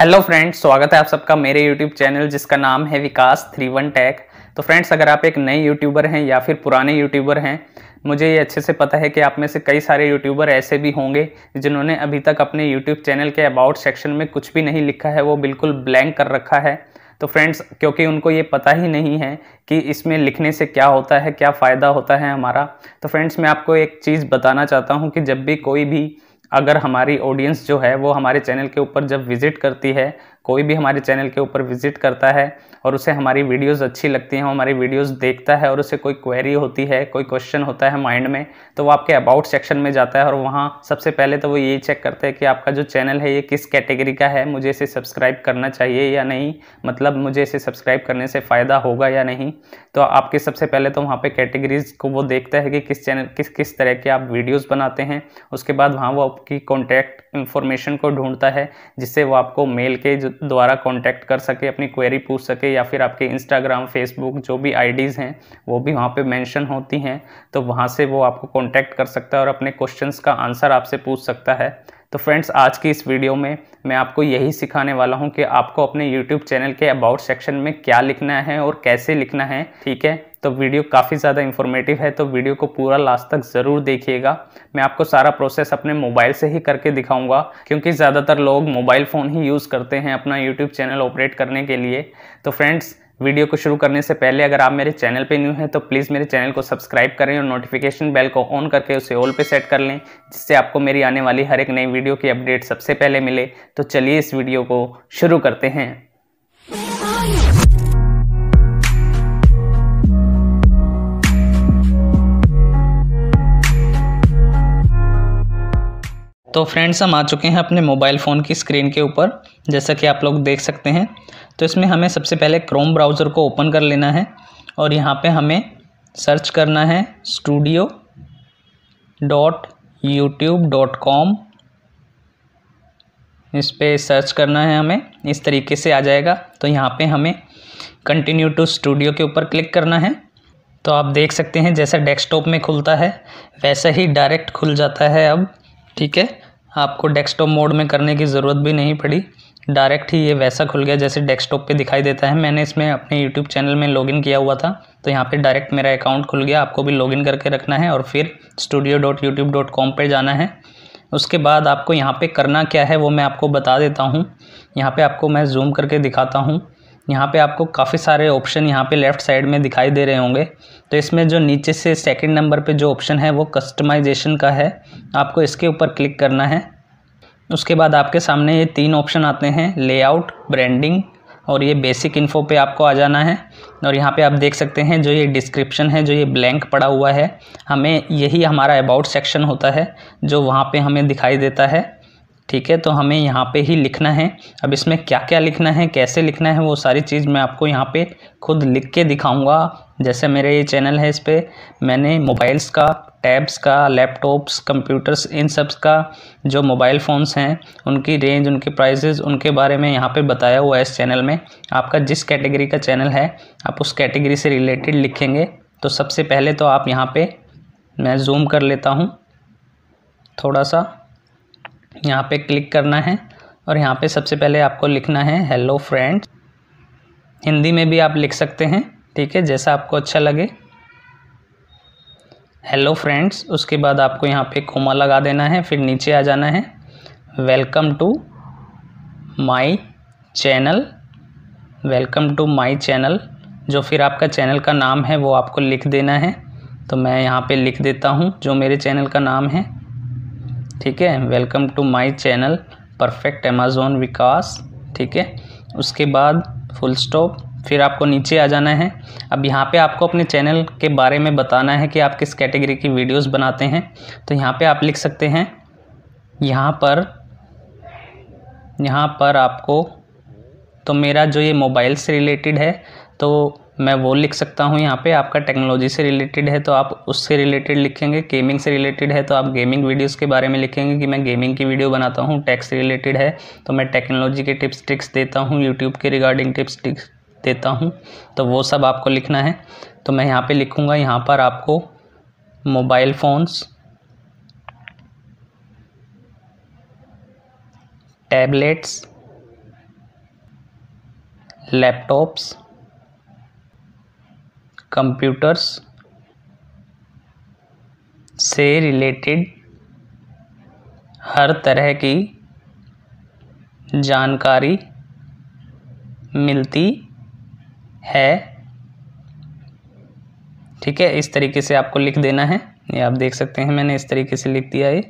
hello friends स्वागत है आप सबका मेरे यूट्यूब चैनल जिसका नाम है विकास थ्री वन टैक तो फ्रेंड्स अगर आप एक नए यूट्यूबर हैं या फिर पुराने यूट्यूबर हैं मुझे ये अच्छे से पता है कि आप में से कई सारे यूट्यूबर ऐसे भी होंगे जिन्होंने अभी तक अपने यूट्यूब चैनल के अबाउट सेक्शन में कुछ भी नहीं लिखा है वो बिल्कुल ब्लैंक कर रखा है तो फ्रेंड्स क्योंकि उनको ये पता ही नहीं है कि इसमें लिखने से क्या होता है क्या फ़ायदा होता है हमारा तो फ्रेंड्स मैं आपको एक चीज़ बताना चाहता हूँ कि जब भी कोई भी अगर हमारी ऑडियंस जो है वो हमारे चैनल के ऊपर जब विज़िट करती है कोई भी हमारे चैनल के ऊपर विजिट करता है और उसे हमारी वीडियोस अच्छी लगती हैं हमारी वीडियोस देखता है और उसे कोई क्वेरी होती है कोई क्वेश्चन होता है माइंड में तो वो आपके अबाउट सेक्शन में जाता है और वहाँ सबसे पहले तो वो ये चेक करते हैं कि आपका जो चैनल है ये किस कैटेगरी का है मुझे इसे सब्सक्राइब करना चाहिए या नहीं मतलब मुझे इसे सब्सक्राइब करने से फ़ायदा होगा या नहीं तो आपके सबसे पहले तो वहाँ पर कैटेगरीज़ को वो देखता है कि किस चैनल किस किस तरह के आप वीडियोज़ बनाते हैं उसके बाद वहाँ वो आपकी कॉन्टैक्ट इन्फॉर्मेशन को ढूंढता है जिससे वो आपको मेल के द्वारा कांटेक्ट कर सके अपनी क्वेरी पूछ सके या फिर आपके इंस्टाग्राम फेसबुक जो भी आईडीज़ हैं वो भी वहाँ पे मेंशन होती हैं तो वहाँ से वो आपको कांटेक्ट कर सकता है और अपने क्वेश्चंस का आंसर आपसे पूछ सकता है तो फ्रेंड्स आज की इस वीडियो में मैं आपको यही सिखाने वाला हूं कि आपको अपने यूट्यूब चैनल के अबाउट सेक्शन में क्या लिखना है और कैसे लिखना है ठीक है तो वीडियो काफ़ी ज़्यादा इन्फॉर्मेटिव है तो वीडियो को पूरा लास्ट तक ज़रूर देखिएगा मैं आपको सारा प्रोसेस अपने मोबाइल से ही करके दिखाऊंगा क्योंकि ज़्यादातर लोग मोबाइल फ़ोन ही यूज़ करते हैं अपना यूट्यूब चैनल ऑपरेट करने के लिए तो फ्रेंड्स वीडियो को शुरू करने से पहले अगर आप मेरे चैनल पे न्यू हैं तो प्लीज़ मेरे चैनल को सब्सक्राइब करें और नोटिफिकेशन बेल को ऑन करके उसे ऑल पे सेट कर लें जिससे आपको मेरी आने वाली हर एक नई वीडियो की अपडेट सबसे पहले मिले तो चलिए इस वीडियो को शुरू करते हैं तो फ्रेंड्स हम आ चुके हैं अपने मोबाइल फ़ोन की स्क्रीन के ऊपर जैसा कि आप लोग देख सकते हैं तो इसमें हमें सबसे पहले क्रोम ब्राउज़र को ओपन कर लेना है और यहाँ पे हमें सर्च करना है studio dot YouTube dot com इस पर सर्च करना है हमें इस तरीके से आ जाएगा तो यहाँ पे हमें कंटिन्यू टू स्टूडियो के ऊपर क्लिक करना है तो आप देख सकते हैं जैसा डेस्कटॉप में खुलता है वैसा ही डायरेक्ट खुल जाता है अब ठीक है आपको डेस्कटॉप मोड में करने की ज़रूरत भी नहीं पड़ी डायरेक्ट ही ये वैसा खुल गया जैसे डेस्कटॉप पे दिखाई देता है मैंने इसमें अपने यूट्यूब चैनल में लॉगिन किया हुआ था तो यहाँ पे डायरेक्ट मेरा अकाउंट खुल गया आपको भी लॉगिन करके रखना है और फिर studio dot YouTube dot com पर जाना है उसके बाद आपको यहाँ पर करना क्या है वो मैं आपको बता देता हूँ यहाँ पर आपको मैं जूम करके दिखाता हूँ यहाँ पे आपको काफ़ी सारे ऑप्शन यहाँ पे लेफ़्ट साइड में दिखाई दे रहे होंगे तो इसमें जो नीचे से सेकंड नंबर पे जो ऑप्शन है वो कस्टमाइजेशन का है आपको इसके ऊपर क्लिक करना है उसके बाद आपके सामने ये तीन ऑप्शन आते हैं लेआउट ब्रांडिंग और ये बेसिक इन्फो पे आपको आ जाना है और यहाँ पे आप देख सकते हैं जो ये डिस्क्रिप्शन है जो ये ब्लैंक पड़ा हुआ है हमें यही हमारा अबाउट सेक्शन होता है जो वहाँ पे हमें दिखाई देता है ठीक है तो हमें यहाँ पे ही लिखना है अब इसमें क्या क्या लिखना है कैसे लिखना है वो सारी चीज़ मैं आपको यहाँ पे खुद लिख के दिखाऊंगा जैसे मेरे ये चैनल है इस पर मैंने मोबाइल्स का टैब्स का लैपटॉप्स कंप्यूटर्स इन सब का जो मोबाइल फ़ोन्स हैं उनकी रेंज उनके प्राइजेज़ उनके बारे में यहाँ पे बताया हुआ है इस चैनल में आपका जिस कैटेगरी का चैनल है आप उस कैटेगरी से रिलेटेड लिखेंगे तो सबसे पहले तो आप यहाँ पर मैं जूम कर लेता हूँ थोड़ा सा यहाँ पे क्लिक करना है और यहाँ पे सबसे पहले आपको लिखना है हेलो फ्रेंड्स हिंदी में भी आप लिख सकते हैं ठीक है जैसा आपको अच्छा लगे हेलो फ्रेंड्स उसके बाद आपको यहाँ पे कोमा लगा देना है फिर नीचे आ जाना है welcome to my channel welcome to my channel जो फिर आपका चैनल का नाम है वो आपको लिख देना है तो मैं यहाँ पे लिख देता हूँ जो मेरे चैनल का नाम है ठीक है welcome to my channel perfect Amazon Vikas ठीक है उसके बाद फुल स्टॉप फिर आपको नीचे आ जाना है अब यहाँ पे आपको अपने चैनल के बारे में बताना है कि आप किस कैटेगरी की वीडियोस बनाते हैं तो यहाँ पे आप लिख सकते हैं यहाँ पर यहाँ पर आपको तो मेरा जो ये मोबाइल से रिलेटेड है तो मैं वो लिख सकता हूँ यहाँ पे आपका टेक्नोलॉजी से रिलेटेड है तो आप उससे रिलेटेड लिखेंगे गेमिंग से रिलेटेड है तो आप गेमिंग वीडियोस के बारे में लिखेंगे कि मैं गेमिंग की वीडियो बनाता हूँ टैक्स से रिलेटेड है तो मैं टेक्नोलॉजी के टिप्स ट्रिक्स देता हूँ यूट्यूब के रिगार्डिंग टिप्स ट्रिक्स देता हूँ तो वो सब आपको लिखना है तो मैं यहाँ पर लिखूँगा यहाँ पर आपको mobile phones tablets laptops computers से रिलेटेड हर तरह की जानकारी मिलती है ठीक है इस तरीके से आपको लिख देना है ये आप देख सकते हैं मैंने इस तरीके से लिख दिया है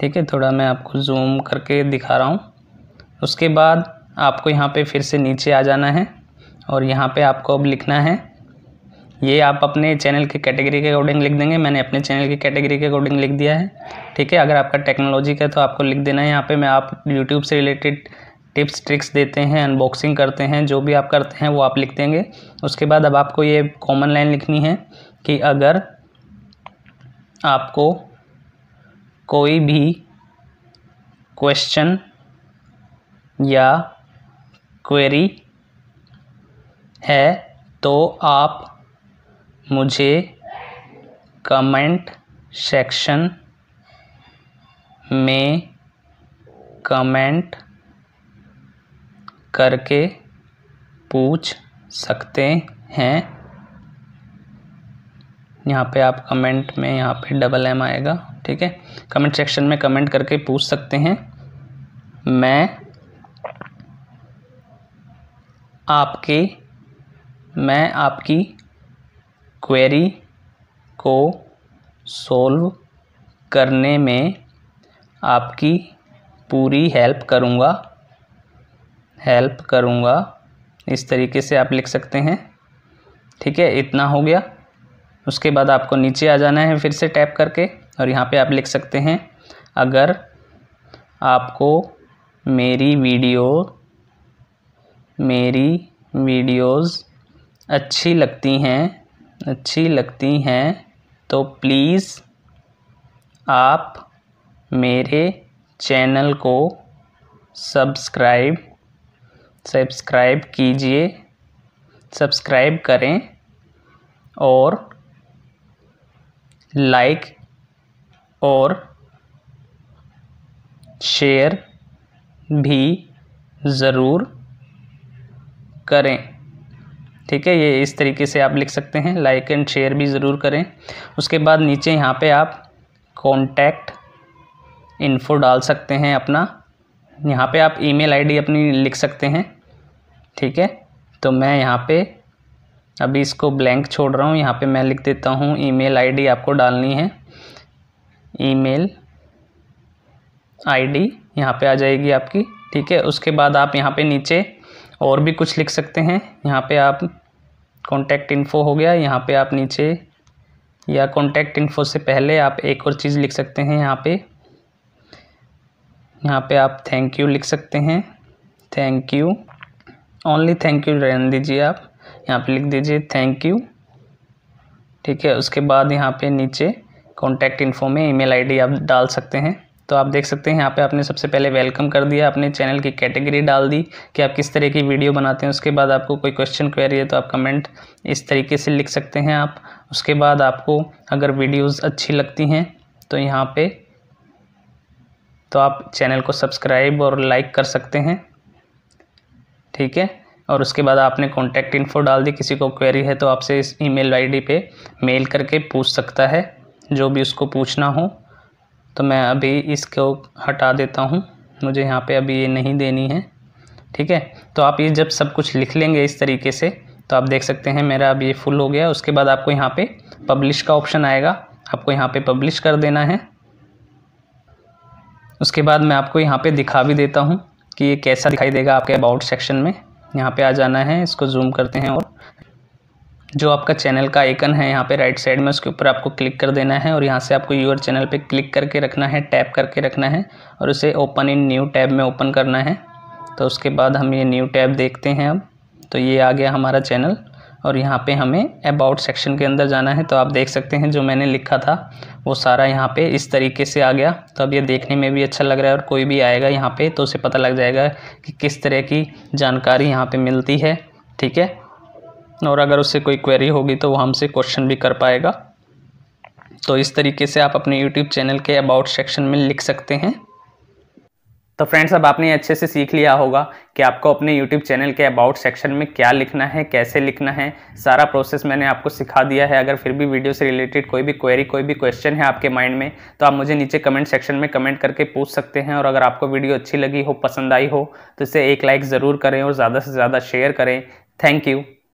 ठीक है थोड़ा मैं आपको जूम करके दिखा रहा हूँ उसके बाद आपको यहाँ पे फिर से नीचे आ जाना है और यहाँ पे आपको अब लिखना है ये आप अपने चैनल के कैटेगरी के अकॉर्डिंग लिख देंगे मैंने अपने चैनल की कैटेगरी के अकॉर्डिंग लिख दिया है ठीक है अगर आपका टेक्नोलॉजी का तो आपको लिख देना है यहाँ पे मैं आप यूट्यूब से रिलेटेड टिप्स ट्रिक्स देते हैं अनबॉक्सिंग करते हैं जो भी आप करते हैं वो आप लिख देंगे उसके बाद अब आपको ये कॉमन लाइन लिखनी है कि अगर आपको कोई भी क्वेश्चन या क्वेरी है तो आप मुझे कमेंट सेक्शन में कमेंट करके पूछ सकते हैं यहाँ पे आप कमेंट में यहाँ पे डबल एम आएगा ठीक है कमेंट सेक्शन में कमेंट करके पूछ सकते हैं मैं आपके मैं आपकी क्वेरी को सोल्व करने में आपकी पूरी हेल्प करूँगा हेल्प करूँगा इस तरीके से आप लिख सकते हैं ठीक है इतना हो गया उसके बाद आपको नीचे आ जाना है फिर से टैप करके और यहाँ पे आप लिख सकते हैं अगर आपको मेरी वीडियो मेरी वीडियोस अच्छी लगती हैं अच्छी लगती हैं तो प्लीज़ आप मेरे चैनल को सब्सक्राइब सब्सक्राइब कीजिए सब्सक्राइब करें और लाइक और शेयर भी ज़रूर करें ठीक है ये इस तरीके से आप लिख सकते हैं लाइक एंड शेयर भी ज़रूर करें उसके बाद नीचे यहाँ पे आप कॉन्टैक्ट इन्फो डाल सकते हैं अपना यहाँ पे आप ईमेल आईडी अपनी लिख सकते हैं ठीक है तो मैं यहाँ पे अभी इसको ब्लैंक छोड़ रहा हूँ यहाँ पे मैं लिख देता हूँ ईमेल आईडी आपको डालनी है ईमेल आईडी यहाँ पर आ जाएगी आपकी ठीक है उसके बाद आप यहाँ पर नीचे और भी कुछ लिख सकते हैं यहाँ पे आप कॉन्टैक्ट इन्फो हो गया यहाँ पे आप नीचे या कॉन्टैक्ट इन्फो से पहले आप एक और चीज़ लिख सकते हैं यहाँ पे यहाँ पे आप थैंक यू लिख सकते हैं thank you only thank you रहन दीजिए आप यहाँ पे लिख दीजिए थैंक यू ठीक है उसके बाद यहाँ पे नीचे कॉन्टैक्ट इन्फो में ईमेल आईडी आप डाल सकते हैं तो आप देख सकते हैं यहाँ पे आपने सबसे पहले वेलकम कर दिया अपने चैनल की कैटेगरी डाल दी कि आप किस तरह की वीडियो बनाते हैं उसके बाद आपको कोई क्वेश्चन क्वेरी है तो आप कमेंट इस तरीके से लिख सकते हैं आप उसके बाद आपको अगर वीडियोज़ अच्छी लगती हैं तो यहाँ पर तो आप चैनल को सब्सक्राइब और लाइक कर सकते हैं ठीक है और उसके बाद आपने कॉन्टैक्ट इन्फो डाल दी किसी को क्वेरी है तो आपसे इस ईमेल आईडी पे मेल करके पूछ सकता है जो भी उसको पूछना हो तो मैं अभी इसको हटा देता हूँ मुझे यहाँ पे अभी ये नहीं देनी है ठीक है तो आप ये जब सब कुछ लिख लेंगे इस तरीके से तो आप देख सकते हैं मेरा अब ये फुल हो गया उसके बाद आपको यहाँ पे पब्लिश का ऑप्शन आएगा आपको यहाँ पे पब्लिश कर देना है उसके बाद मैं आपको यहाँ पे दिखा भी देता हूँ कि ये कैसा दिखाई देगा आपके अबाउट सेक्शन में यहाँ पे आ जाना है इसको जूम करते हैं और जो आपका चैनल का आइकन है यहाँ पे राइट साइड में उसके ऊपर आपको क्लिक कर देना है और यहाँ से आपको यूर चैनल पे क्लिक करके रखना है टैप करके रखना है और उसे ओपन इन न्यू टैब में ओपन करना है तो उसके बाद हम ये न्यू टैब देखते हैं अब तो ये आ गया हमारा चैनल और यहाँ पे हमें अबाउट सेक्शन के अंदर जाना है तो आप देख सकते हैं जो मैंने लिखा था वो सारा यहाँ पे इस तरीके से आ गया तो अब ये देखने में भी अच्छा लग रहा है और कोई भी आएगा यहाँ पे तो उसे पता लग जाएगा कि किस तरह की जानकारी यहाँ पे मिलती है ठीक है और अगर उससे कोई क्वेरी होगी तो वो हमसे क्वेश्चन भी कर पाएगा तो इस तरीके से आप अपने यूट्यूब चैनल के अबाउट सेक्शन में लिख सकते हैं तो फ्रेंड्स अब आपने अच्छे से सीख लिया होगा कि आपको अपने YouTube चैनल के अबाउट सेक्शन में क्या लिखना है कैसे लिखना है सारा प्रोसेस मैंने आपको सिखा दिया है अगर फिर भी वीडियो से रिलेटेड कोई भी क्वेरी कोई भी क्वेश्चन है आपके माइंड में तो आप मुझे नीचे कमेंट सेक्शन में कमेंट करके पूछ सकते हैं और अगर आपको वीडियो अच्छी लगी हो पसंद आई हो तो इसे एक लाइक ज़रूर करें और ज़्यादा से ज़्यादा शेयर करें थैंक यू